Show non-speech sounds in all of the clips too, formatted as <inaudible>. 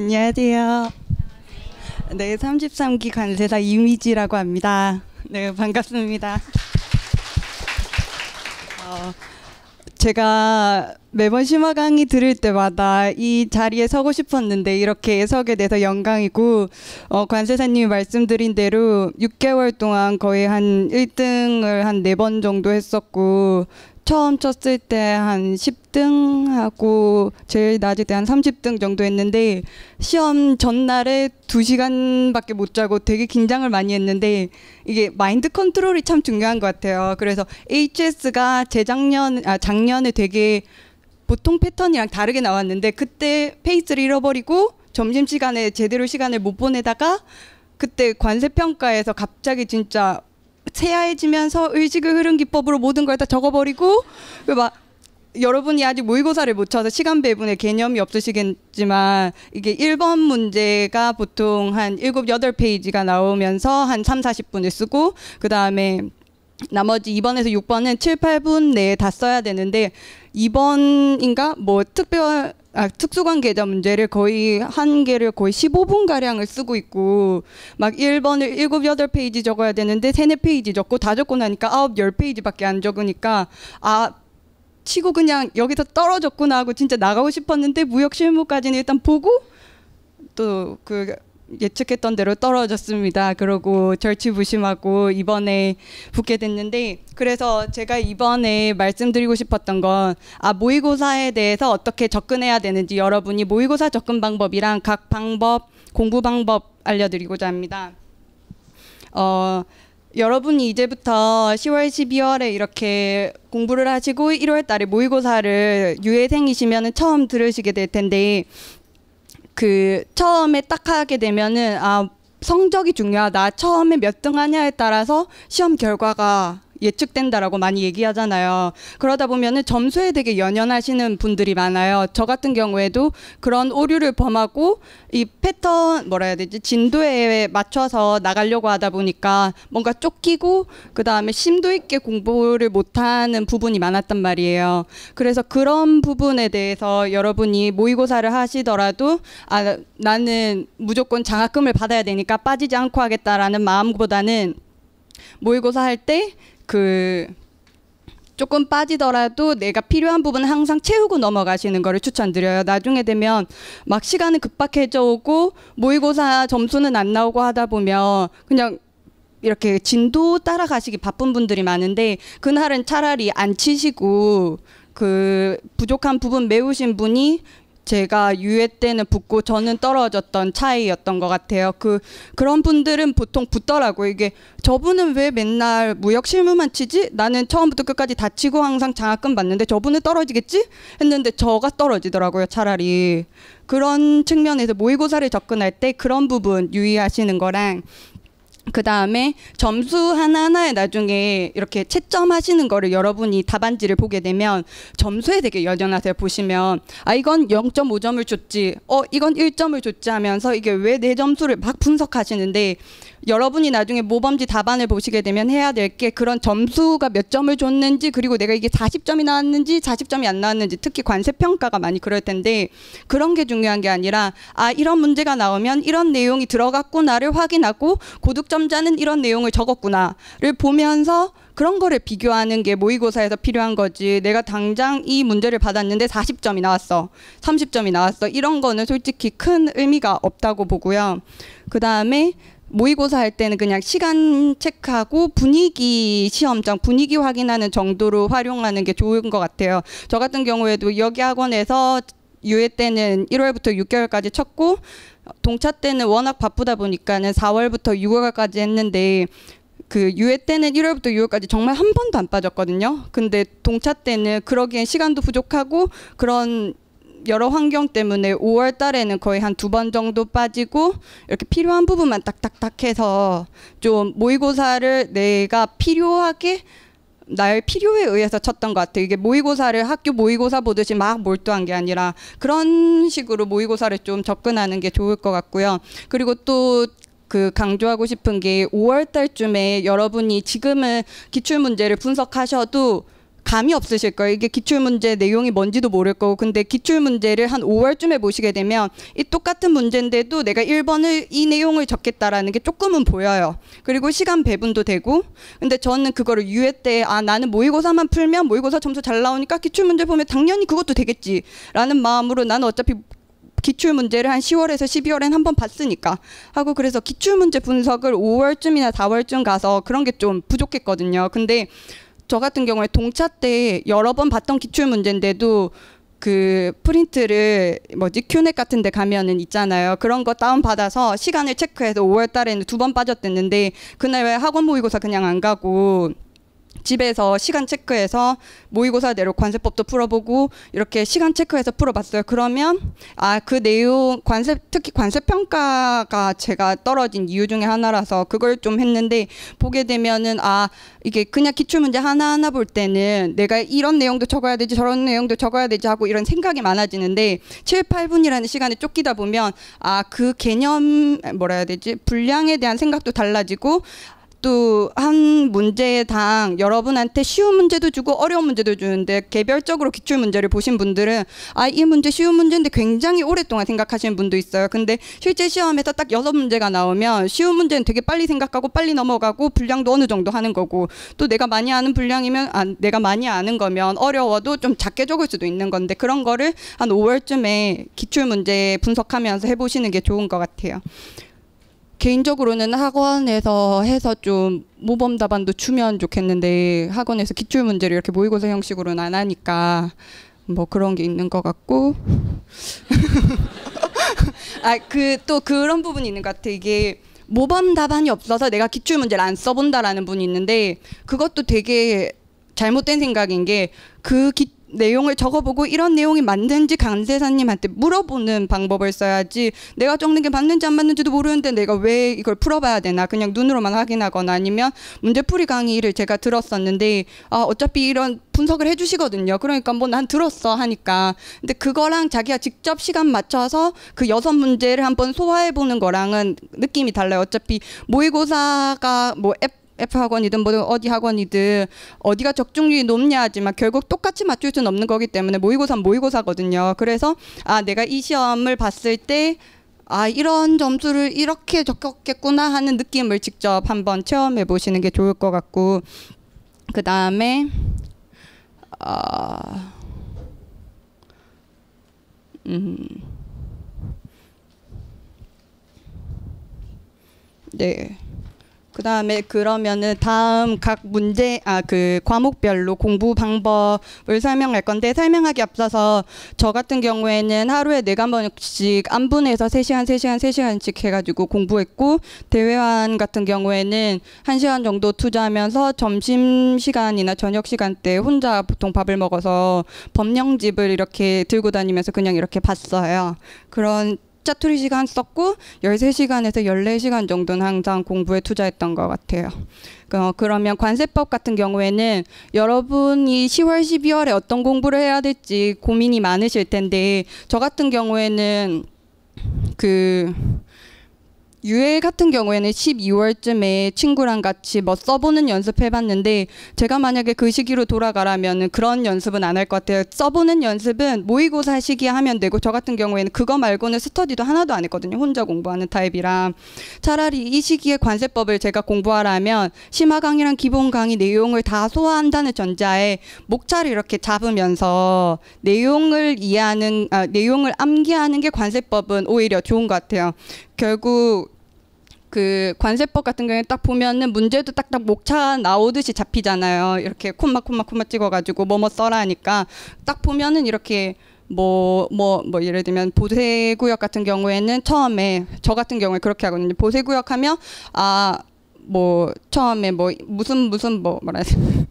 안녕하세요. 네, 33기 관세사 이미지라고 합니다. 네, 반갑습니다. 어, 제가 매번 심화 강의 들을 때마다 이 자리에 서고 싶었는데 이렇게 서게 돼서 영광이고 어, 관세사님이 말씀드린 대로 6개월 동안 거의 한 1등을 한 네 번 정도 했었고 처음 쳤을 때 한 10등 하고 제일 낮에대한 30등 정도 했는데 시험 전날에 2시간밖에 못 자고 되게 긴장을 많이 했는데 이게 마인드 컨트롤이 참 중요한 것 같아요. 그래서 HS가 재작년 아 작년에 되게 보통 패턴이랑 다르게 나왔는데 그때 페이스를 잃어버리고 점심시간에 제대로 시간을 못 보내다가 그때 관세평가에서 갑자기 진짜 체야해지면서 의식을흐른 기법으로 모든 걸 다 적어버리고 그 막 여러분이 아직 모의고사를 못 쳐서 시간 배분의 개념이 없으시겠지만 이게 1번 문제가 보통 한 7, 8페이지가 나오면서 한 3, 40분을 쓰고 그다음에 나머지 2번에서 6번은 7, 8분 내에 다 써야 되는데 2번인가 뭐 특별 아, 특수관계자 문제를 거의 한 개를 거의 15분 가량을 쓰고 있고 막 1번을 7, 8페이지 적어야 되는데 3, 4페이지 적고 다 적고 나니까 9, 10페이지밖에 안 적으니까 아 치고 그냥 여기서 떨어졌구나 하고 진짜 나가고 싶었는데 무역 실무까지는 일단 보고 또그 예측했던 대로 떨어졌습니다. 그러고 절치부심하고 이번에 붙게 됐는데 그래서 제가 이번에 말씀드리고 싶었던 건아 모의고사에 대해서 어떻게 접근해야 되는지 여러분이 모의고사 접근 방법이랑 각 방법 공부 방법 알려드리고자 합니다. 어 여러분이 이제부터 10월, 12월에 이렇게 공부를 하시고 1월 달에 모의고사를 유예생이시면 처음 들으시게 될 텐데 그 처음에 딱 하게 되면은 아 성적이 중요하다. 처음에 몇 등 하냐에 따라서 시험 결과가 예측된다라고 많이 얘기하잖아요. 그러다 보면은 점수에 되게 연연하시는 분들이 많아요. 저 같은 경우에도 그런 오류를 범하고 이 패턴 뭐라 해야 되지 진도에 맞춰서 나가려고 하다 보니까 뭔가 쫓기고 그 다음에 심도 있게 공부를 못하는 부분이 많았단 말이에요. 그래서 그런 부분에 대해서 여러분이 모의고사를 하시더라도 아 나는 무조건 장학금을 받아야 되니까 빠지지 않고 하겠다라는 마음보다는 모의고사 할때 그 조금 빠지더라도 내가 필요한 부분은 항상 채우고 넘어가시는 거를 추천드려요. 나중에 되면 막 시간은 급박해져 오고 모의고사 점수는 안 나오고 하다 보면 그냥 이렇게 진도 따라가시기 바쁜 분들이 많은데 그날은 차라리 안 치시고 그 부족한 부분 메우신 분이 제가 유해 때는 붙고 저는 떨어졌던 차이였던 것 같아요. 그 그런 분들은 보통 붙더라고 이게 저분은 왜 맨날 무역 실무만 치지? 나는 처음부터 끝까지 다치고 항상 장학금 받는데 저분은 떨어지겠지? 했는데 저가 떨어지더라고요. 차라리 그런 측면에서 모의고사를 접근할 때 그런 부분 유의하시는 거랑 그 다음에 점수 하나하나에 나중에 이렇게 채점하시는 거를 여러분이 답안지를 보게 되면 점수에 되게 연연하세요. 보시면 아 이건 0.5점을 줬지 어 이건 1점을 줬지 하면서 이게 왜내 네 점수를 막 분석하시는데 여러분이 나중에 모범지 답안을 보시게 되면 해야 될 게 그런 점수가 몇 점을 줬는지 그리고 내가 이게 40점이 나왔는지 40점이 안 나왔는지 특히 관세 평가가 많이 그럴 텐데 그런 게 중요한 게 아니라 아 이런 문제가 나오면 이런 내용이 들어갔구나를 확인하고 고득점자는 이런 내용을 적었구나를 보면서 그런 거를 비교하는 게 모의고사에서 필요한 거지. 내가 당장 이 문제를 받았는데 40점이 나왔어. 30점이 나왔어. 이런 거는 솔직히 큰 의미가 없다고 보고요. 그 다음에 모의고사 할 때는 그냥 시간 체크하고 분위기 시험장 분위기 확인하는 정도로 활용하는 게 좋은 것 같아요. 저 같은 경우에도 여기 학원에서 유예 때는 1월부터 6개월까지 쳤고 동차 때는 워낙 바쁘다 보니까는 4월부터 6월까지 했는데 그 유예 때는 1월부터 6월까지 정말 한 번도 안 빠졌거든요. 근데 동차 때는 그러기엔 시간도 부족하고 그런 여러 환경 때문에 5월 달에는 거의 한 두 번 정도 빠지고 이렇게 필요한 부분만 딱딱딱 해서 좀 모의고사를 내가 필요하게 날 필요에 의해서 쳤던 것 같아요. 이게 모의고사를 학교 모의고사 보듯이 막 몰두한 게 아니라 그런 식으로 모의고사를 좀 접근하는 게 좋을 것 같고요. 그리고 또 그 강조하고 싶은 게 5월 달쯤에 여러분이 지금은 기출 문제를 분석하셔도 감이 없으실 거예요. 이게 기출문제 내용이 뭔지도 모를 거고 근데 기출문제를 한 5월쯤에 보시게 되면 이 똑같은 문제인데도 내가 1번을 이 내용을 적겠다라는 게 조금은 보여요. 그리고 시간 배분도 되고 근데 저는 그거를 유예 때아 나는 모의고사만 풀면 모의고사 점수 잘 나오니까 기출문제 보면 당연히 그것도 되겠지라는 마음으로 나는 어차피 기출 문제를 한 10월에서 12월엔 한 번 봤으니까 하고 그래서 기출 문제 분석을 5월쯤이나 4월쯤 가서 그런 게 좀 부족했거든요. 근데 저 같은 경우에 동차 때 여러 번 봤던 기출 문제인데도 그 프린트를 뭐지 큐넷 같은 데 가면은 있잖아요. 그런 거 다운 받아서 시간을 체크해서 5월 달에는 두 번 빠졌댔는데 그날 왜 학원 모의고사 그냥 안 가고 집에서 시간 체크해서 모의고사 내로 관세법도 풀어보고 이렇게 시간 체크해서 풀어봤어요. 그러면 아그 내용 관세 특히 관세 평가가 제가 떨어진 이유 중에 하나라서 그걸 좀 했는데 보게 되면은 아 이게 그냥 기출 문제 하나 하나 볼 때는 내가 이런 내용도 적어야 되지 저런 내용도 적어야 되지 하고 이런 생각이 많아지는데 7, 8분이라는 시간에 쫓기다 보면 아그 개념 뭐라 해야 되지 분량에 대한 생각도 달라지고 또한 문제당 여러분한테 쉬운 문제도 주고 어려운 문제도 주는데 개별적으로 기출 문제를 보신 분들은 아 이 문제 쉬운 문제인데 굉장히 오랫동안 생각하시는 분도 있어요. 근데 실제 시험에서 딱 여섯 문제가 나오면 쉬운 문제는 되게 빨리 생각하고 빨리 넘어가고 분량도 어느 정도 하는 거고 또 내가 많이 아는 분량이면 아, 내가 많이 아는 거면 어려워도 좀 작게 적을 수도 있는 건데 그런 거를 한 5월쯤에 기출 문제 분석하면서 해보시는 게 좋은 것 같아요. 개인적으로는 학원에서 해서 좀 모범 답안도 주면 좋겠는데 학원에서 기출 문제를 이렇게 모의고사 형식으로는 안 하니까 뭐 그런 게 있는 것 같고 <laughs> 아그 또 그런 부분이 있는 것 같아 이게 모범 답안이 없어서 내가 기출 문제를 안 써본다라는 분이 있는데 그것도 되게 잘못된 생각인 게그기 내용을 적어보고 이런 내용이 맞는지 강세사님한테 물어보는 방법을 써야지 내가 적는 게 맞는지 안 맞는지도 모르는데 내가 왜 이걸 풀어봐야 되나 그냥 눈으로만 확인하거나 아니면 문제풀이 강의를 제가 들었었는데 아 어차피 이런 분석을 해주시거든요 그러니까 뭐 난 들었어 하니까 근데 그거랑 자기가 직접 시간 맞춰서 그 여섯 문제를 한번 소화해보는 거랑은 느낌이 달라요 어차피 모의고사가 뭐앱 F 학원이든 뭐든 어디 학원이든 어디가 적중률이 높냐 하지만 결국 똑같이 맞출 수는 없는 거기 때문에 모의고사 모의고사거든요. 그래서 아 내가 이 시험을 봤을 때 아, 이런 점수를 이렇게 적었겠구나 하는 느낌을 직접 한번 체험해 보시는 게 좋을 것 같고, 그 다음에, 어, 음, 네. 그다음에 그러면은 다음 각 문제 아 그 과목별로 공부 방법을 설명할 건데 설명하기 앞서서 저 같은 경우에는 하루에 네 번씩 안분해서 세시간세시간세시간씩 해가지고 공부했고 대외환 같은 경우에는 한시간 정도 투자하면서 점심 시간이나 저녁 시간 때 혼자 보통 밥을 먹어서 법령집을 이렇게 들고 다니면서 그냥 이렇게 봤어요. 그런 짜투리 시간 썼고 13시간에서 14시간 정도는 항상 공부에 투자했던 것 같아요. 어, 그러면 관세법 같은 경우에는 여러분이 10월, 12월에 어떤 공부를 해야 될지 고민이 많으실 텐데 저 같은 경우에는 그 유엘 같은 경우에는 12월쯤에 친구랑 같이 뭐 써보는 연습해봤는데 제가 만약에 그 시기로 돌아가라면 그런 연습은 안 할 것 같아요. 써보는 연습은 모의고사 시기에 하면 되고 저 같은 경우에는 그거 말고는 스터디도 하나도 안 했거든요. 혼자 공부하는 타입이라 차라리 이 시기에 관세법을 제가 공부하라면 심화 강의랑 기본 강의 내용을 다 소화한다는 전자에 목차를 이렇게 잡으면서 내용을 이해하는 아, 내용을 암기하는 게 관세법은 오히려 좋은 것 같아요. 결국 그 관세법 같은 경우에 딱 보면은 문제도 딱딱 목차 나오듯이 잡히잖아요. 이렇게 콤마 콤마 콤마 찍어가지고 뭐뭐 써라 하니까 딱 보면은 이렇게 뭐, 뭐, 뭐, 예를 들면, 보세구역 같은 경우에는 처음에, 저 같은 경우에 그렇게 하거든요. 보세구역 하면, 아, 뭐, 처음에 뭐, 무슨, 무슨, 뭐, 뭐라 해야 되지?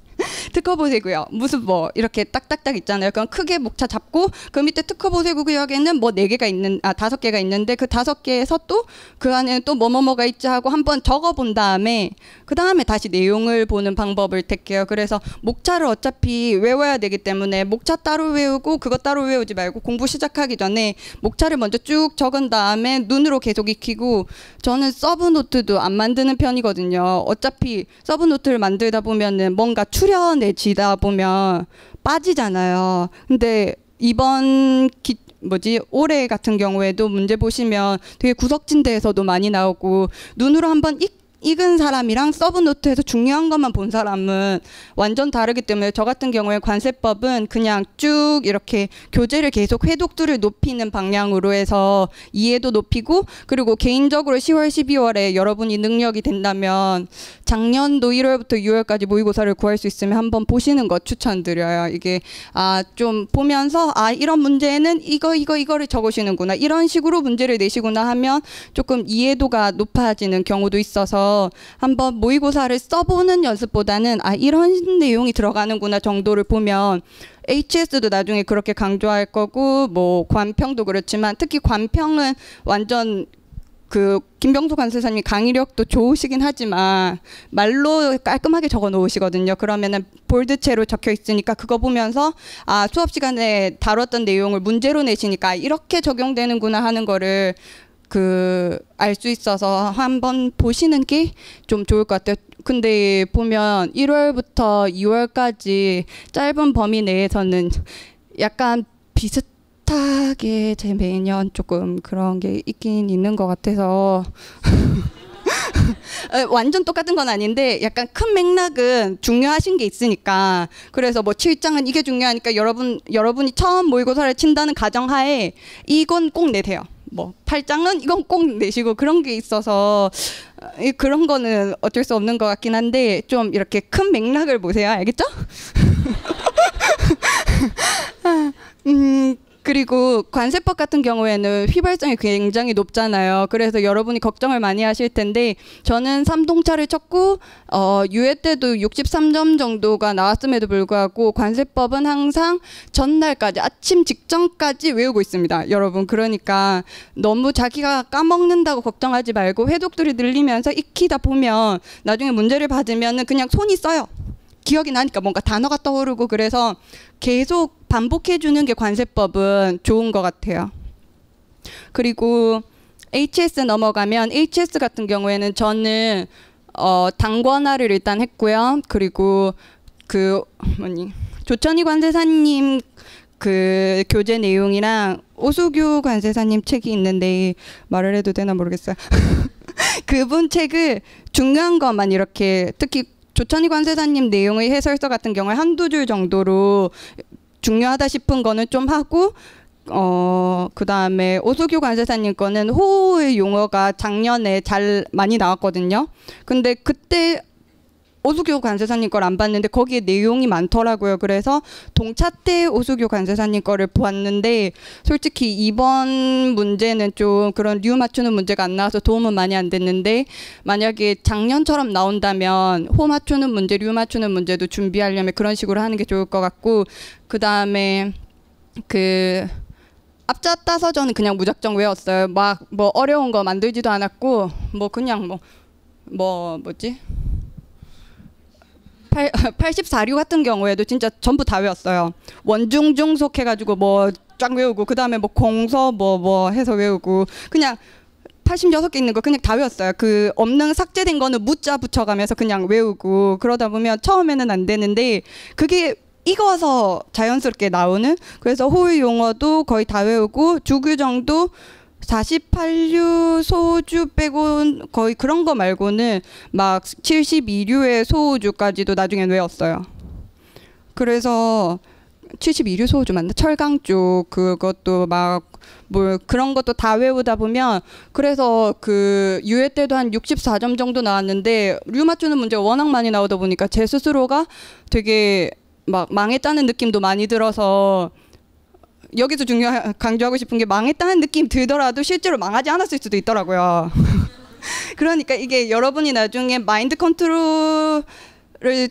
특허보세구역 무슨 뭐 이렇게 딱딱딱 있잖아요. 그럼 크게 목차 잡고 그 밑에 특허보세구역에는 뭐 네 개가 있는 아 다섯 개가 있는데 그 다섯 개에서 또 그 안에는 또 뭐뭐뭐가 있지 하고 한번 적어본 다음에 그 다음에 다시 내용을 보는 방법을 택해요. 그래서 목차를 어차피 외워야 되기 때문에 목차 따로 외우고 그거 따로 외우지 말고 공부 시작하기 전에 목차를 먼저 쭉 적은 다음에 눈으로 계속 익히고 저는 서브노트도 안 만드는 편이거든요. 어차피 서브노트를 만들다 보면은 뭔가 출연 내치다 보면 빠지잖아요. 근데 이번 기, 뭐지 올해 같은 경우에도 문제 보시면 되게 구석진 데에서도 많이 나오고 눈으로 한번 익 익은 사람이랑 서브노트에서 중요한 것만 본 사람은 완전 다르기 때문에 저 같은 경우에 관세법은 그냥 쭉 이렇게 교재를 계속 회독도를 높이는 방향으로 해서 이해도 높이고 그리고 개인적으로 10월 12월에 여러분이 능력이 된다면 작년도 1월부터 6월까지 모의고사를 구할 수 있으면 한번 보시는 것 추천드려요. 이게 아 좀 보면서 아 이런 문제는 이거 이거 이거를 적으시는구나 이런 식으로 문제를 내시구나 하면 조금 이해도가 높아지는 경우도 있어서 한번 모의고사를 써보는 연습보다는 아 이런 내용이 들어가는구나 정도를 보면 HS도 나중에 그렇게 강조할 거고 뭐 관평도 그렇지만 특히 관평은 완전 그 김병수 관세사님 강의력도 좋으시긴 하지만 말로 깔끔하게 적어 놓으시거든요. 그러면은 볼드체로 적혀 있으니까 그거 보면서 아 수업 시간에 다뤘던 내용을 문제로 내시니까 이렇게 적용되는구나 하는 거를 그알수 있어서 한번 보시는 게 좀 좋을 것 같아요. 근데 보면 1월부터 2월까지 짧은 범위 내에서는 약간 비슷하게 제 매년 조금 그런 게 있긴 있는 것 같아서 <laughs> 완전 똑같은 건 아닌데 약간 큰 맥락은 중요하신 게 있으니까 그래서 뭐 칠장은 이게 중요하니까 여러분 여러분이 처음 모의고사를 친다는 가정하에 이건 꼭 내세요. 뭐 팔짱은 이건 꼭 내시고 그런 게 있어서 어, 그런 거는 어쩔 수 없는 것 같긴 한데 좀 이렇게 큰 맥락을 보세요. 알겠죠? <laughs> 아, 음, 그리고 관세법 같은 경우에는 휘발성이 굉장히 높잖아요. 그래서 여러분이 걱정을 많이 하실 텐데 저는 삼동차를 쳤고 어, 유예 때도 63점 정도가 나왔음에도 불구하고 관세법은 항상 전날까지 아침 직전까지 외우고 있습니다. 여러분 그러니까 너무 자기가 까먹는다고 걱정하지 말고 회독들이 늘리면서 익히다 보면 나중에 문제를 받으면 그냥 손이 써요. 기억이 나니까 뭔가 단어가 떠오르고 그래서 계속 반복해 주는 게 관세법은 좋은 것 같아요. 그리고 HS 넘어가면 HS 같은 경우에는 저는 어, 당권화를 일단 했고요. 그리고 그 뭐니 조천희 관세사님 그 교재 내용이랑 오수규 관세사님 책이 있는데 말을 해도 되나 모르겠어요. <laughs> 그분 책을 중요한 것만 이렇게 특히 조천희 관세사님 내용의 해설서 같은 경우에 한두 줄 정도로 중요하다 싶은 거는 좀 하고 어, 그 다음에 오소규 관세사님 거는 호우의 용어가 작년에 잘 많이 나왔거든요. 근데 그때 오수교 관세사님 걸 안 봤는데 거기에 내용이 많더라고요. 그래서 동차태 오수교 관세사님 거를 보았는데 솔직히 이번 문제는 좀 그런 류 맞추는 문제가 안 나와서 도움은 많이 안 됐는데 만약에 작년처럼 나온다면 호 맞추는 문제, 류 맞추는 문제도 준비하려면 그런 식으로 하는 게 좋을 것 같고 그다음에 그 앞자 따서 저는 그냥 무작정 외웠어요. 막 뭐 어려운 거 만들지도 않았고 뭐 그냥 뭐 뭐 뭐 뭐지? 8, 84류 아, 같은 경우에도 진짜 전부 다 외웠어요. 원중중속 해가지고 뭐 쫙 외우고 그 다음에 뭐 공서 뭐뭐 뭐 해서 외우고 그냥 86개 있는 거 그냥 다 외웠어요. 그 없는 삭제된 거는 무자 붙여가면서 그냥 외우고 그러다 보면 처음에는 안 되는데 그게 익어서 자연스럽게 나오는 그래서 호의 용어도 거의 다 외우고 주규정도 48류 소주 빼곤 거의 그런 거 말고는 막 72류의 소주까지도 나중엔 외웠어요. 그래서 72류 소주 맞나? 철강 쪽 그것도 막 뭐 그런 것도 다 외우다 보면 그래서 그 유해 때도 한 64점 정도 나왔는데 류마주는 문제가 워낙 많이 나오다 보니까 제 스스로가 되게 막 망했다는 느낌도 많이 들어서 여기서 중요 강조하고 싶은 게 망했다는 느낌 들더라도 실제로 망하지 않았을 수도 있더라고요. <laughs> 그러니까 이게 여러분이 나중에 마인드 컨트롤을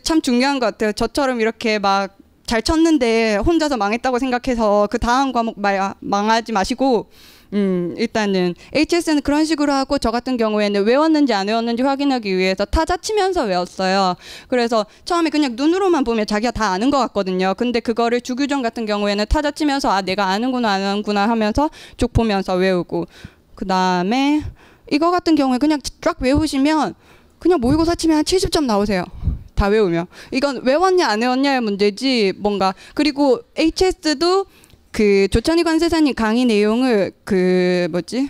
참 중요한 것 같아요. 저처럼 이렇게 막 잘 쳤는데 혼자서 망했다고 생각해서 그 다음 과목 마, 망하지 마시고 음, 일단은 HS는 그런 식으로 하고 저 같은 경우에는 외웠는지 안 외웠는지 확인하기 위해서 타자 치면서 외웠어요. 그래서 처음에 그냥 눈으로만 보면 자기가 다 아는 것 같거든요. 근데 그거를 주규정 같은 경우에는 타자 치면서 아 내가 아는구나 안 아는구나 하면서 쭉 보면서 외우고 그 다음에 이거 같은 경우에 그냥 쫙 외우시면 그냥 모의고사 치면 한 70점 나오세요. 다 외우면 이건 외웠냐 안 외웠냐의 문제지 뭔가 그리고 HS도 그 조찬희 관세사님 강의 내용을 그 뭐지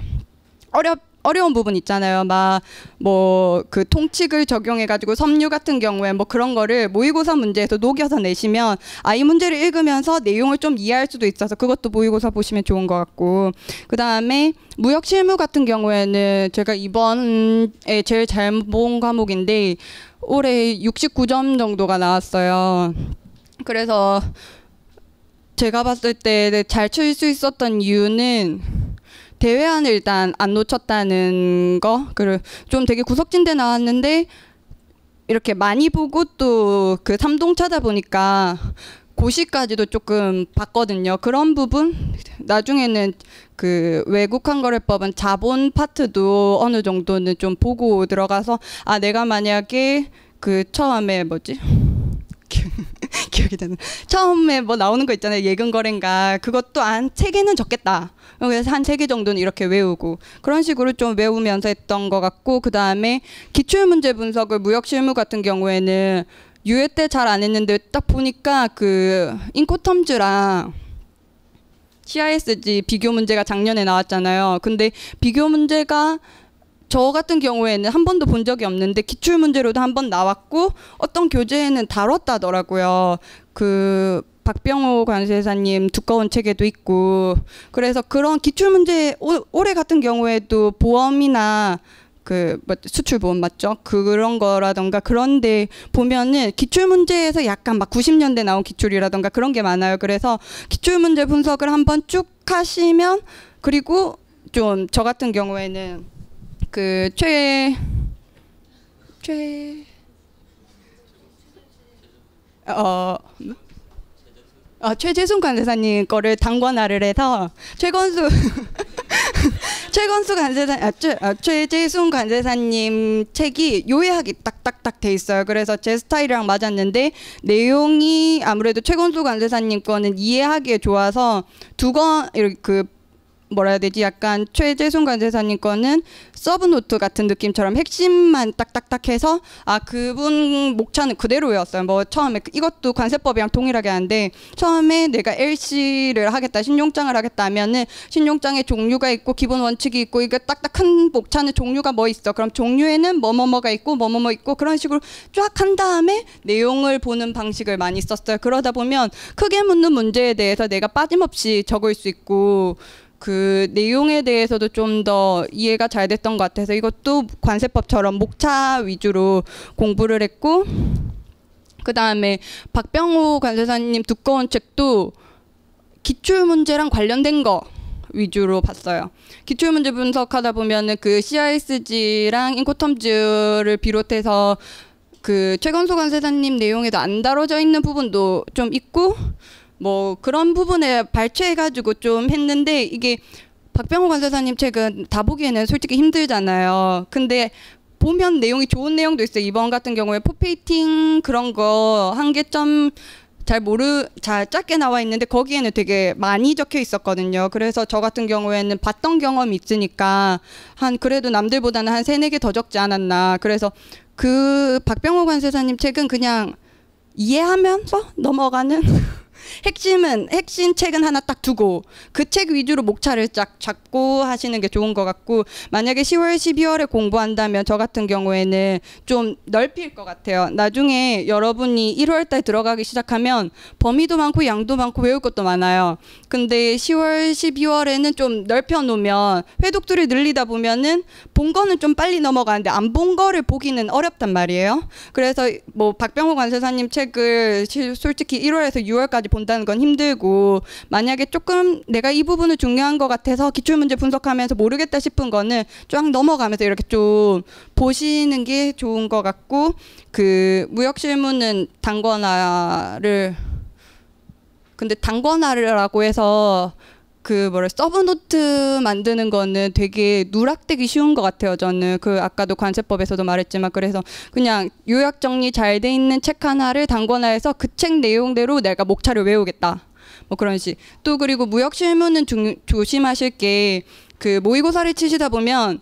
어렵 어려운 부분 있잖아요. 막 뭐 그 통칙을 적용해 가지고 섬유 같은 경우에 뭐 그런 거를 모의고사 문제에서 녹여서 내시면 아이 문제를 읽으면서 내용을 좀 이해할 수도 있어서 그것도 모의고사 보시면 좋은 것 같고 그다음에 무역 실무 같은 경우에는 제가 이번에 제일 잘본 과목인데 올해 69점 정도가 나왔어요. 그래서 제가 봤을 때 잘 칠 수 있었던 이유는 대회안을 일단 안 놓쳤다는 거 그리고 좀 되게 구석진데 나왔는데 이렇게 많이 보고 또 그 삼동 찾아보니까 고시까지도 조금 봤거든요. 그런 부분 나중에는 그 외국한 거래법은 자본 파트도 어느 정도는 좀 보고 들어가서 아 내가 만약에 그 처음에 뭐지 <laughs> 기억이 되는 처음에 뭐 나오는 거 있잖아요 예금 거래인가 그것도 한세 개는 적겠다 그래서 한 세 개 정도는 이렇게 외우고 그런 식으로 좀 외우면서 했던 것 같고 그 다음에 기출문제 분석을 무역 실무 같은 경우에는 유예 때 잘 안 했는데 딱 보니까 그 인코텀즈랑 CISG 비교 문제가 작년에 나왔잖아요 근데 비교 문제가 저 같은 경우에는 한 번도 본 적이 없는데 기출 문제로도 한 번 나왔고 어떤 교재에는 다뤘다더라고요. 그 박병호 관세사님 두꺼운 책에도 있고 그래서 그런 기출 문제 올해 같은 경우에도 보험이나 그 뭐 수출 보험 맞죠? 그런 거라던가 그런데 보면은 기출 문제에서 약간 막 90년대 나온 기출이라던가 그런 게 많아요. 그래서 기출 문제 분석을 한 번 쭉 하시면 그리고 좀 저 같은 경우에는 그최최 어, 어, 최재순 간세사님 거를 당권화를 해서 최건수 <laughs> 최건수 간세사 아, 최, 아, 최재순 간세사님 책이 요약이 딱딱딱 돼 있어요. 그래서 제 스타일이랑 맞았는데 내용이 아무래도 최건수 간세사님 거는 이해하기에 좋아서 두권 이렇게 그 뭐라 해야 되지 약간 최재순 관세사님 거는 서브노트 같은 느낌처럼 핵심만 딱딱딱 해서 아 그분 목차는 그대로 였어요뭐 처음에 이것도 관세법이랑 동일하게 하는데 처음에 내가 LC를 하겠다 신용장을 하겠다면은 하 신용장의 종류가 있고 기본 원칙이 있고 이게 딱딱한 목차는 종류가 뭐 있어 그럼 종류에는 뭐뭐뭐가 있고 뭐뭐뭐 있고 그런 식으로 쫙 한 다음에 내용을 보는 방식을 많이 썼어요 그러다 보면 크게 묻는 문제에 대해서 내가 빠짐없이 적을 수 있고 그 내용에 대해서도 좀 더 이해가 잘 됐던 것 같아서 이것도 관세법처럼 목차 위주로 공부를 했고 그 다음에 박병호 관세사님 두꺼운 책도 기출 문제랑 관련된 거 위주로 봤어요. 기출 문제 분석하다 보면은 그 CISG랑 인코텀즈를 비롯해서 그 최건수 관세사님 내용에도 안 다뤄져 있는 부분도 좀 있고 뭐 그런 부분에 발췌해가지고 좀 했는데 이게 박병호 관세사님 책은 다 보기에는 솔직히 힘들잖아요. 근데 보면 내용이 좋은 내용도 있어요. 이번 같은 경우에 포페이팅 그런 거 한계점 잘 모르 잘 짧게 나와 있는데 거기에는 되게 많이 적혀 있었거든요. 그래서 저 같은 경우에는 봤던 경험이 있으니까 한 그래도 남들보다는 한 세네 개 더 적지 않았나. 그래서 그 박병호 관세사님 책은 그냥 이해하면서 넘어가는 핵심은 핵심 책은 하나 딱 두고 그 책 위주로 목차를 쫙 잡고 하시는 게 좋은 것 같고 만약에 10월 12월에 공부한다면 저 같은 경우에는 좀 넓힐 것 같아요. 나중에 여러분이 1월 달 들어가기 시작하면 범위도 많고 양도 많고 외울 것도 많아요. 근데 10월 12월에는 좀 넓혀 놓으면 회독들을 늘리다 보면은 본 거는 좀 빨리 넘어가는데 안 본 거를 보기는 어렵단 말이에요. 그래서 뭐 박병호 관세사님 책을 솔직히 1월에서 6월까지 본다는 건 힘들고 만약에 조금 내가 이 부분을 중요한 것 같아서 기출문제 분석하면서 모르겠다 싶은 거는 쫙 넘어가면서 이렇게 좀 보시는 게 좋은 것 같고 그 무역실무는 단권화를 근데 단권화라고 해서 그 뭐래 서브노트 만드는 거는 되게 누락되기 쉬운 것 같아요. 저는 그 아까도 관세법에서도 말했지만 그래서 그냥 요약 정리 잘 돼 있는 책 하나를 단권화해서 그 책 내용대로 내가 목차를 외우겠다. 뭐 그런 식. 또 그리고 무역 실무는 중, 조심하실 게 그 모의고사를 치시다 보면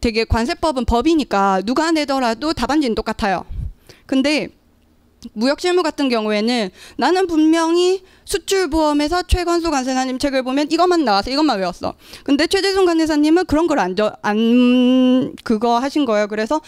되게 관세법은 법이니까 누가 내더라도 답안지는 똑같아요. 근데 무역 실무 같은 경우에는 나는 분명히 수출보험에서 최건수 간세사님 책을 보면 이것만 나와서 이것만 외웠어. 근데 최재순 간세사님은 그런 걸안저안 그거 하신 거예요. 그래서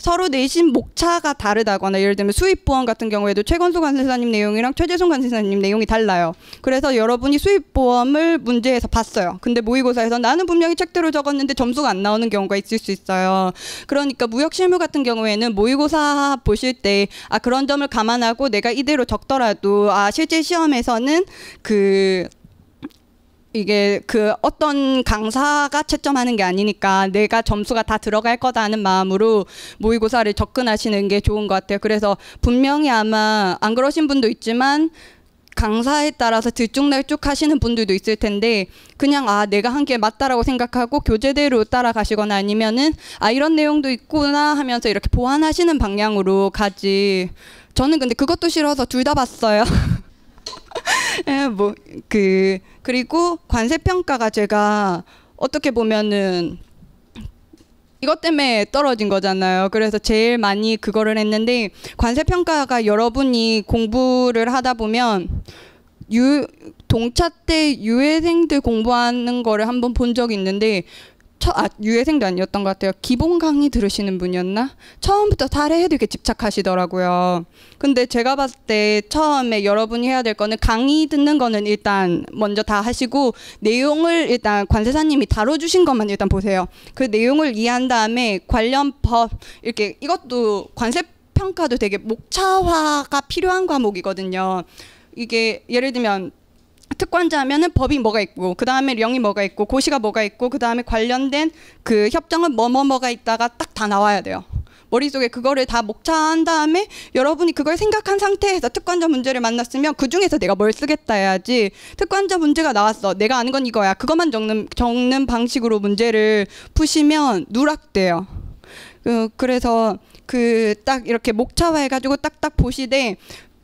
서로 내신 목차가 다르다거나 예를 들면 수입 보험 같은 경우에도 최건수 관세사님 내용이랑 최재성 관세사님 내용이 달라요. 그래서 여러분이 수입 보험을 문제에서 봤어요. 근데 모의고사에서 나는 분명히 책대로 적었는데 점수가 안 나오는 경우가 있을 수 있어요. 그러니까 무역 실무 같은 경우에는 모의고사 보실 때 아 그런 점을 감안하고 내가 이대로 적더라도 아 실제 시험에서는 그 이게 그 어떤 강사가 채점하는 게 아니니까 내가 점수가 다 들어갈 거다는 마음으로 모의고사를 접근하시는 게 좋은 것 같아요. 그래서 분명히 아마 안 그러신 분도 있지만 강사에 따라서 들쭉날쭉 하시는 분들도 있을 텐데 그냥 아 내가 한 게 맞다라고 생각하고 교재대로 따라가시거나 아니면은 아 이런 내용도 있구나 하면서 이렇게 보완하시는 방향으로 가지 저는 근데 그것도 싫어서 둘 다 봤어요. <laughs> <laughs> 예, 뭐, 그, 그리고 관세평가가 제가 어떻게 보면은 이것 때문에 떨어진 거잖아요. 그래서 제일 많이 그거를 했는데 관세평가가 여러분이 공부를 하다 보면 유, 동차 때 유해생들 공부하는 거를 한번 본 적 있는데 처, 아, 유해생도 아니었던 것 같아요. 기본 강의 들으시는 분이었나? 처음부터 사례해도 이렇게 집착하시더라고요. 근데 제가 봤을 때 처음에 여러분이 해야 될 거는 강의 듣는 거는 일단 먼저 다 하시고 내용을 일단 관세사님이 다뤄주신 것만 일단 보세요. 그 내용을 이해한 다음에 관련 법 이렇게 이것도 관세 평가도 되게 목차화가 필요한 과목이거든요. 이게 예를 들면 특권자 면은 법이 뭐가 있고 그 다음에 령이 뭐가 있고 고시가 뭐가 있고 그 다음에 관련된 그 협정은 뭐뭐뭐가 있다가 딱 다 나와야 돼요. 머릿속에 그거를 다 목차한 다음에 여러분이 그걸 생각한 상태에서 특권자 문제를 만났으면 그중에서 내가 뭘 쓰겠다 해야지 특권자 문제가 나왔어 내가 아는 건 이거야 그것만 적는, 적는 방식으로 문제를 푸시면 누락돼요 그, 그래서 그 딱 이렇게 목차화해가지고 딱딱 보시되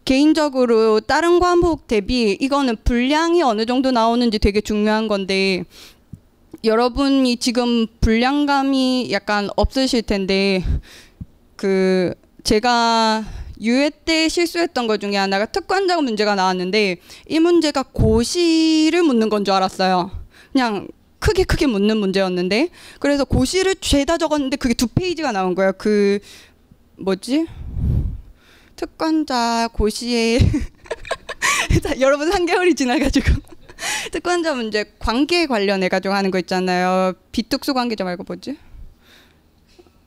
개인적으로 다른 과목 대비 이거는 분량이 어느 정도 나오는지 되게 중요한 건데 여러분이 지금 분량감이 약간 없으실 텐데 그 제가 유예 때 실수했던 것 중에 하나가 특관자 문제가 나왔는데 이 문제가 고시를 묻는 건 줄 알았어요. 그냥 크게 크게 묻는 문제였는데 그래서 고시를 죄다 적었는데 그게 두 페이지가 나온 거예요. 그 뭐지? 특권자 고시에 <laughs> 자, 여러분 한 개월이 지나가지고 <laughs> 특권자 문제 관계 관련해 가지고 하는 거 있잖아요. 비특수 관계자 말고 뭐지?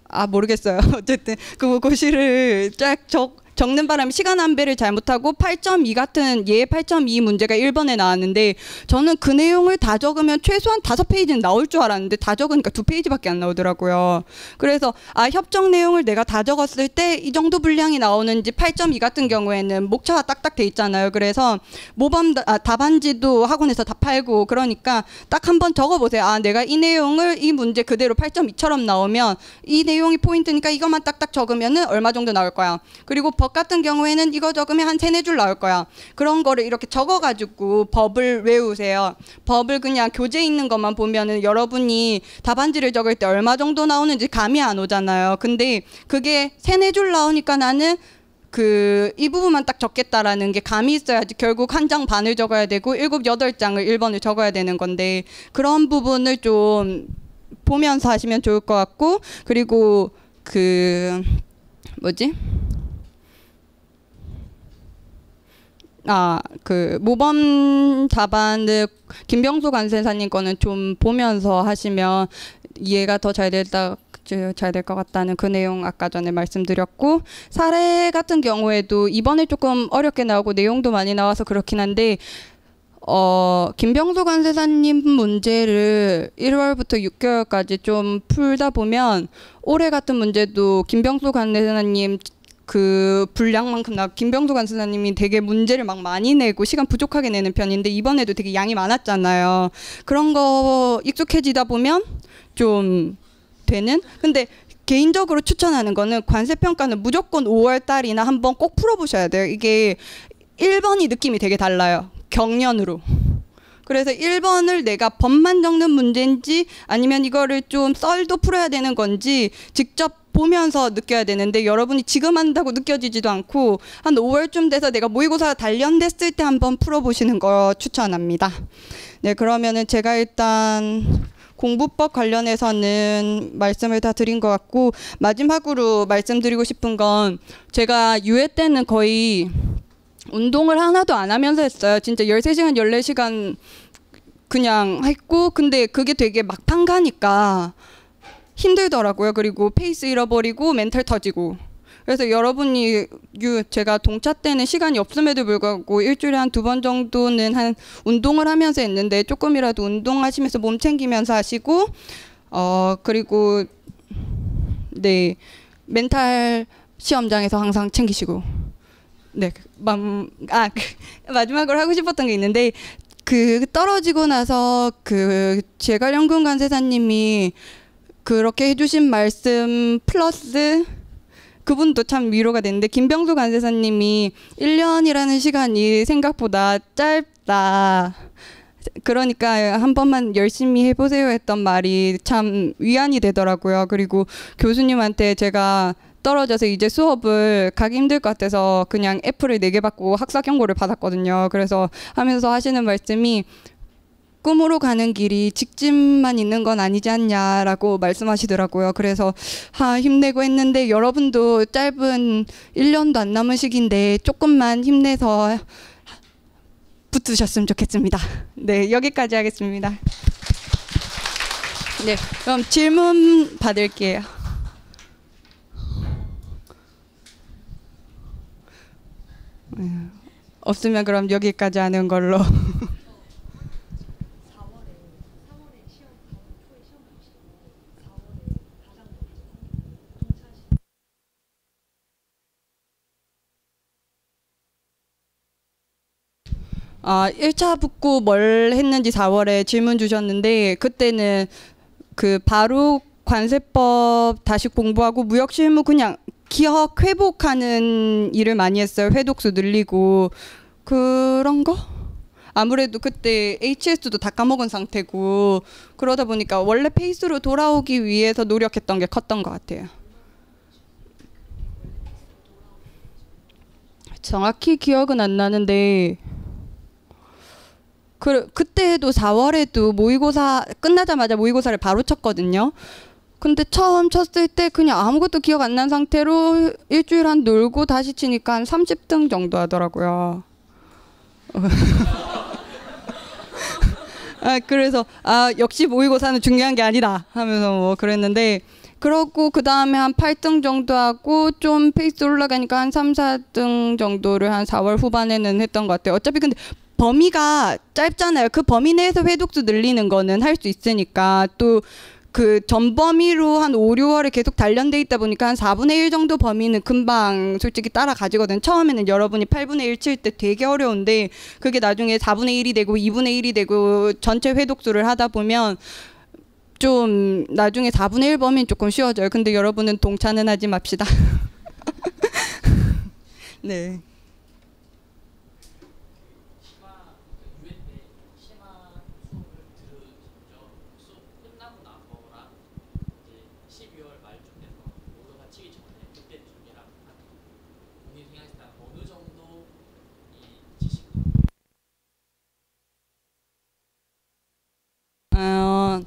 아 모르겠어요. <laughs> 어쨌든 그 고시를 쫙적 적는 바람에 시간 안배를 잘못하고 8.2 같은 예 8.2 문제가 1번에 나왔는데 저는 그 내용을 다 적으면 최소한 5페이지는 나올 줄 알았는데 다 적으니까 2페이지밖에 안 나오더라고요. 그래서 아 협정 내용을 내가 다 적었을 때 이 정도 분량이 나오는지 8.2 같은 경우에는 목차가 딱딱 돼 있잖아요. 그래서 모범 아, 답안지도 학원에서 다 팔고 그러니까 딱 한번 적어보세요. 아 내가 이 내용을 이 문제 그대로 8.2처럼 나오면 이 내용이 포인트니까 이것만 딱딱 적으면은 얼마 정도 나올 거야. 그리고 버법 같은 경우에는 이거 적으면 한 세네 줄 나올 거야. 그런 거를 이렇게 적어가지고 법을 외우세요. 법을 그냥 교재 있는 것만 보면은 여러분이 답안지를 적을 때 얼마 정도 나오는지 감이 안 오잖아요. 근데 그게 세네 줄 나오니까 나는 그, 이 부분만 딱 적겠다라는 게 감이 있어야지 결국 한 장 반을 적어야 되고 일곱, 여덟 장을 일번을 적어야 되는 건데 그런 부분을 좀 보면서 하시면 좋을 것 같고 그리고 그, 뭐지? 아, 그 모범 답안을 김병수 관세사님 거는 좀 보면서 하시면 이해가 더잘 될다 잘될 것 같다는 그 내용 아까 전에 말씀드렸고 사례 같은 경우에도 이번에 조금 어렵게 나오고 내용도 많이 나와서 그렇긴 한데 어, 김병수 관세사님 문제를 1월부터 6개월까지 좀 풀다 보면 올해 같은 문제도 김병수 관세사님 그 분량만큼 나 김병수 간수사님이 되게 문제를 막 많이 내고 시간 부족하게 내는 편인데 이번에도 되게 양이 많았잖아요. 그런 거 익숙해지다 보면 좀 되는? 근데 개인적으로 추천하는 거는 관세 평가는 무조건 5월 달이나 한번 꼭 풀어보셔야 돼요. 이게 1번이 느낌이 되게 달라요. 경련으로. 그래서 1번을 내가 법만 적는 문제인지 아니면 이거를 좀 썰도 풀어야 되는 건지 직접 보면서 느껴야 되는데 여러분이 지금 한다고 느껴지지도 않고 한 5월쯤 돼서 내가 모의고사 단련됐을 때 한번 풀어보시는 거 추천합니다. 네, 그러면은 제가 일단 공부법 관련해서는 말씀을 다 드린 것 같고 마지막으로 말씀드리고 싶은 건 제가 유해 때는 거의 운동을 하나도 안 하면서 했어요. 진짜 13시간, 14시간 그냥 했고 근데 그게 되게 막판 가니까 힘들더라고요. 그리고 페이스 잃어버리고 멘탈 터지고. 그래서 여러분이 제가 동차 때는 시간이 없음에도 불구하고 일주일에 한 두 번 정도는 한 운동을 하면서 했는데 조금이라도 운동하시면서 몸 챙기면서 하시고 어 그리고 네 멘탈 시험장에서 항상 챙기시고 네맘아 그 그 <laughs> 마지막으로 하고 싶었던 게 있는데 그 떨어지고 나서 그 재갈연금 간세사님이 그렇게 해주신 말씀 플러스 그분도 참 위로가 되는데 김병수 간세사님이 1년이라는 시간이 생각보다 짧다. 그러니까 한 번만 열심히 해보세요 했던 말이 참 위안이 되더라고요. 그리고 교수님한테 제가 떨어져서 이제 수업을 가기 힘들 것 같아서 그냥 애플을 네개 받고 학사 경고를 받았거든요. 그래서 하면서 하시는 말씀이 꿈으로 가는 길이 직진만 있는 건 아니지 않냐라고 말씀하시더라고요. 그래서 아, 힘내고 했는데 여러분도 짧은 1년도 안 남은 시기인데 조금만 힘내서 붙으셨으면 좋겠습니다. 네, 여기까지 하겠습니다. 네, 그럼 질문 받을게요. 네, 없으면 그럼 여기까지 하는 걸로. 아, 1차 북구 뭘 했는지 4월에 질문 주셨는데 그때는 그 바로 관세법 다시 공부하고 무역 실무 그냥 기억 회복하는 일을 많이 했어요. 회독수 늘리고 그런 거? 아무래도 그때 HS도 다 까먹은 상태고 그러다 보니까 원래 페이스로 돌아오기 위해서 노력했던 게 컸던 것 같아요. 정확히 기억은 안 나는데 그 그때도 4월에도 모의고사 끝나자마자 모의고사를 바로 쳤거든요. 근데 처음 쳤을 때 그냥 아무것도 기억 안 난 상태로 일주일 한 놀고 다시 치니까 한 30등 정도 하더라고요. <laughs> 아, 그래서 아 역시 모의고사는 중요한 게 아니다 하면서 뭐 그랬는데 그러고 그 다음에 한 8등 정도 하고 좀 페이스 올라가니까 한 3, 4등 정도를 한 4월 후반에는 했던 것 같아요. 어차피 근데 범위가 짧잖아요. 그 범위 내에서 회독수 늘리는 거는 할 수 있으니까 또 그 전범위로 한 5, 6월에 계속 단련돼 있다 보니까 한 4분의 1 정도 범위는 금방 솔직히 따라가지거든. 처음에는 여러분이 8분의 1 칠 때 되게 어려운데 그게 나중에 4분의 1이 되고 2분의 1이 되고 전체 회독수를 하다 보면 좀 나중에 4분의 1 범위는 조금 쉬워져요. 근데 여러분은 동차는 하지 맙시다. <laughs> 네. 어,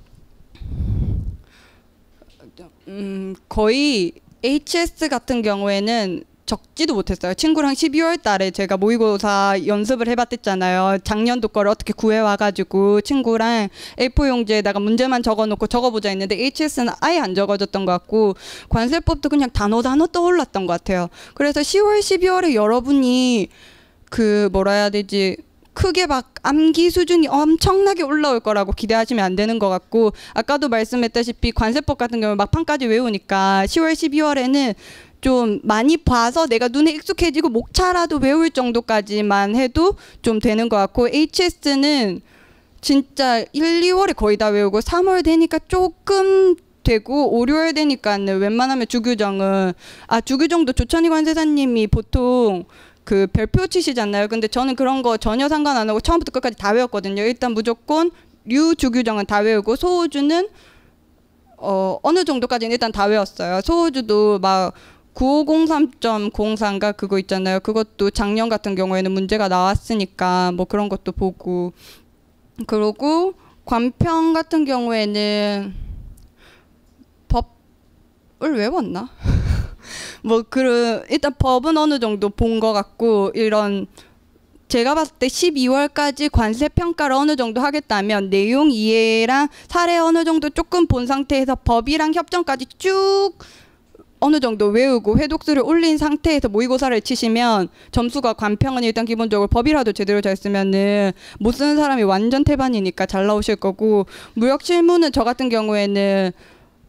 음, 거의 HS 같은 경우에는 적지도 못했어요. 친구랑 12월 달에 제가 모의고사 연습을 해봤댔잖아요. 작년도 거 어떻게 구해와가지고 친구랑 A4 용지에다가 문제만 적어놓고 적어보자 했는데 HS는 아예 안 적어졌던 것 같고 관세법도 그냥 단어 단어 떠올랐던 것 같아요. 그래서 10월, 12월에 여러분이 그 뭐라 해야 되지 크게 막 암기 수준이 엄청나게 올라올 거라고 기대하시면 안 되는 것 같고 아까도 말씀했다시피 관세법 같은 경우는 막판까지 외우니까 10월 12월에는 좀 많이 봐서 내가 눈에 익숙해지고 목차라도 외울 정도까지만 해도 좀 되는 것 같고 HS는 진짜 1, 2월에 거의 다 외우고 3월 되니까 조금 되고 5, 6월 되니까는 웬만하면 주규정은 아 주규정도 조천희 관세사님이 보통 그 별표 치시잖아요. 근데 저는 그런 거 전혀 상관 안 하고 처음부터 끝까지 다 외웠거든요. 일단 무조건 류주규정은 다 외우고 소우주는 어, 어느 정도까지는 일단 다 외웠어요. 소우주도 막 9503.03가 그거 있잖아요. 그것도 작년 같은 경우에는 문제가 나왔으니까 뭐 그런 것도 보고 그러고 관평 같은 경우에는 법을 외웠나? 뭐 그런 일단 법은 어느 정도 본 것 같고 이런 제가 봤을 때 12월까지 관세 평가를 어느 정도 하겠다면 내용 이해랑 사례 어느 정도 조금 본 상태에서 법이랑 협정까지 쭉 어느 정도 외우고 회독수를 올린 상태에서 모의고사를 치시면 점수가 관평은 일단 기본적으로 법이라도 제대로 잘 쓰면은 못 쓰는 사람이 완전 태반이니까 잘 나오실 거고 무역 실무는 저 같은 경우에는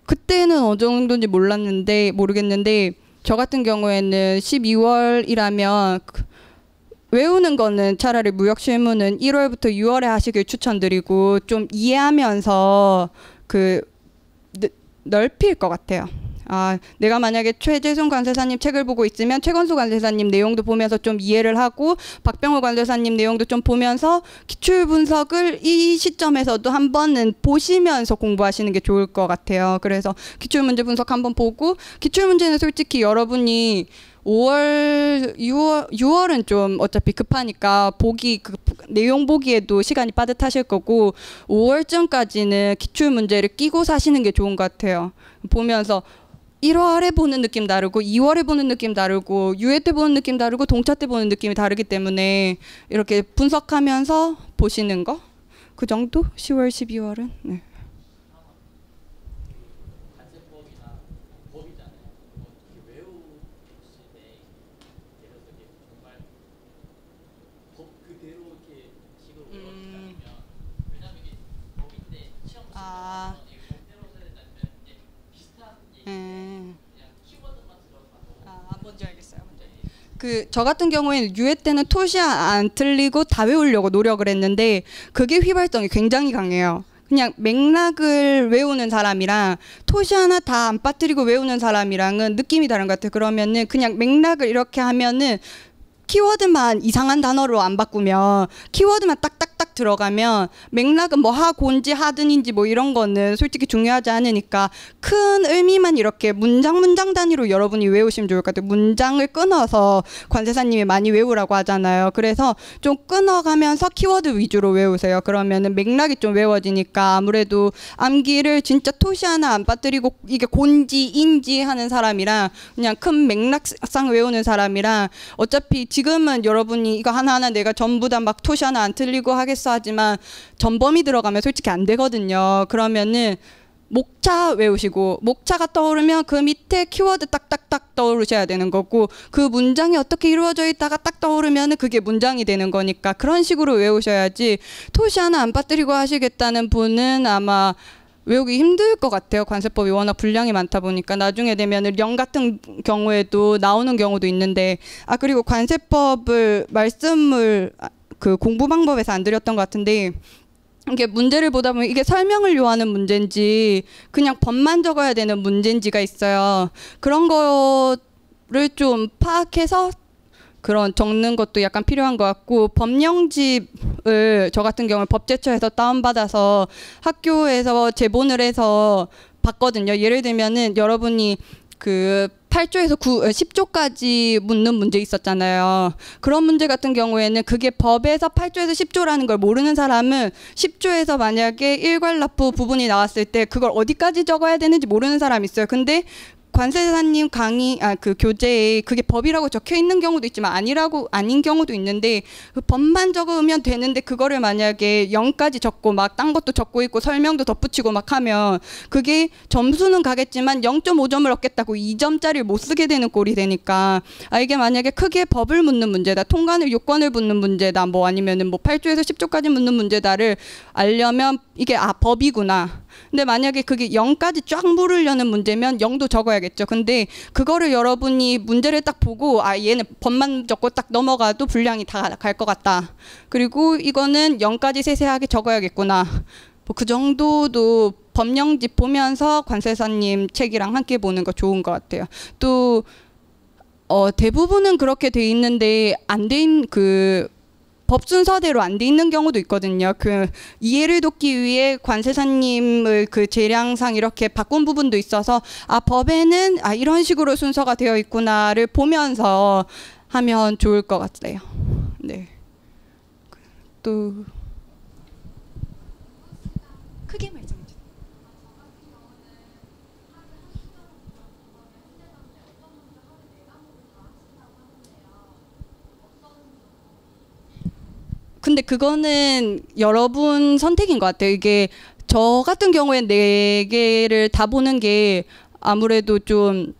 그때는 어느 정도인지 몰랐는데 모르겠는데 저 같은 경우에는 12월이라면 그 외우는 거는 차라리 무역 실무는 1월부터 6월에 하시길 추천드리고 좀 이해하면서 그 넓힐 것 같아요. 아, 내가 만약에 최재순 관세사님 책을 보고 있으면 최건수 관세사님 내용도 보면서 좀 이해를 하고 박병호 관세사님 내용도 좀 보면서 기출 분석을 이 시점에서도 한 번은 보시면서 공부하시는 게 좋을 것 같아요. 그래서 기출 문제 분석 한 번 보고 기출 문제는 솔직히 여러분이 5월, 6월, 6월은 좀 어차피 급하니까 보기 그 내용 보기에도 시간이 빠듯하실 거고 5월쯤까지는 기출 문제를 끼고 사시는 게 좋은 것 같아요. 보면서 1월에 보는 느낌 다르고 2월에 보는 느낌 다르고 유해 때 보는 느낌 다르고 동차 때 보는 느낌이 다르기 때문에 이렇게 분석하면서 보시는 거 그 정도 10월 12월은 네. 그저 같은 경우에는 유해 때는 토시아 안 틀리고 다 외우려고 노력을 했는데 그게 휘발성이 굉장히 강해요. 그냥 맥락을 외우는 사람이랑 토시 하나 다 안 빠뜨리고 외우는 사람이랑은 느낌이 다른 것 같아요. 그러면은 그냥 맥락을 이렇게 하면은 키워드만 이상한 단어로 안 바꾸면 키워드만 딱딱딱 들어가면 맥락은 뭐 하곤지 하든인지 뭐 이런 거는 솔직히 중요하지 않으니까 큰 의미만 이렇게 문장 문장 단위로 여러분이 외우시면 좋을 것 같아요. 문장을 끊어서 관세사님이 많이 외우라고 하잖아요. 그래서 좀 끊어가면서 키워드 위주로 외우세요. 그러면은 맥락이 좀 외워지니까 아무래도 암기를 진짜 토시 하나 안 빠뜨리고 이게 곤지 인지 하는 사람이랑 그냥 큰 맥락상 외우는 사람이랑 어차피 지금 지금은 여러분이 이거 하나하나 내가 전부 다 막 토시 하나 안 틀리고 하겠어 하지만 전범이 들어가면 솔직히 안 되거든요. 그러면은 목차 외우시고 목차가 떠오르면 그 밑에 키워드 딱딱딱 떠오르셔야 되는 거고 그 문장이 어떻게 이루어져 있다가 딱 떠오르면 그게 문장이 되는 거니까 그런 식으로 외우셔야지 토시 하나 안 빠뜨리고 하시겠다는 분은 아마 외우기 힘들 것 같아요. 관세법이 워낙 분량이 많다 보니까 나중에 되면은 령 같은 경우에도 나오는 경우도 있는데 아 그리고 관세법을 말씀을 아, 그 공부 방법에서 안 드렸던 것 같은데 이게 문제를 보다 보면 이게 설명을 요하는 문제인지 그냥 법만 적어야 되는 문제인지가 있어요. 그런 거를 좀 파악해서 그런 적는 것도 약간 필요한 것 같고 법령집 을저 같은 경우는 법제처에서 다운받아서 학교에서 제본을 해서 봤거든요. 예를 들면은 여러분이 그 8조에서 9, 10조까지 묻는 문제 있었잖아요. 그런 문제 같은 경우에는 그게 법에서 8조에서 10조라는 걸 모르는 사람은 10조에서 만약에 일괄납부 부분이 나왔을 때 그걸 어디까지 적어야 되는지 모르는 사람 있어요. 근데 관세사님 강의 아 그 교재에 그게 법이라고 적혀 있는 경우도 있지만 아니라고 아닌 경우도 있는데 그 법만 적으면 되는데 그거를 만약에 영까지 적고 막딴 것도 적고 있고 설명도 덧붙이고 막 하면 그게 점수는 가겠지만 0.5점을 얻겠다고 2점짜리를 못 쓰게 되는 꼴이 되니까 아 이게 만약에 크게 법을 묻는 문제다 통관을 요건을 묻는 문제다 뭐 아니면은 뭐 8조에서 10조까지 묻는 문제다를 알려면 이게 아 법이구나. 근데 만약에 그게 0까지 쫙 물으려는 문제면 0도 적어야겠죠. 근데 그거를 여러분이 문제를 딱 보고 아 얘는 법만 적고 딱 넘어가도 분량이 다 갈 것 같다. 그리고 이거는 0까지 세세하게 적어야겠구나. 뭐 그 정도도 법령집 보면서 관세사님 책이랑 함께 보는 거 좋은 것 같아요. 또 어, 대부분은 그렇게 돼 있는데 안된그 법 순서대로 안 돼 있는 경우도 있거든요. 그 이해를 돕기 위해 관세사님을 그 재량상 이렇게 바꾼 부분도 있어서 아 법에는 아 이런 식으로 순서가 되어 있구나를 보면서 하면 좋을 것 같아요. 네. 그 또 근데 그거는 여러분 선택인 것 같아요. 이게 저 같은 경우엔 네 개를 다 보는 게 아무래도 좀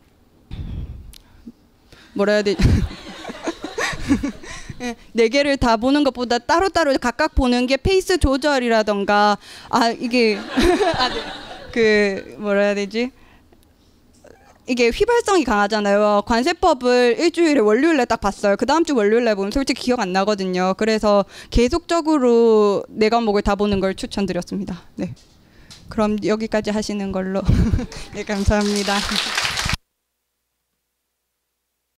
뭐라 해야 되지? <laughs> 예, 네 개를 다 보는 것보다 따로따로 각각 보는 게 페이스 조절이라던가 아 이게 <laughs> 아, 네. 그 뭐라 해야 되지? 이게 휘발성이 강하잖아요. 관세법을 일주일에 월요일에 딱 봤어요. 그 다음 주 월요일에 보면 솔직히 기억 안 나거든요. 그래서 계속적으로 네 과목을 다 보는 걸 추천드렸습니다. 네. 그럼 여기까지 하시는 걸로. <laughs> 네, 감사합니다.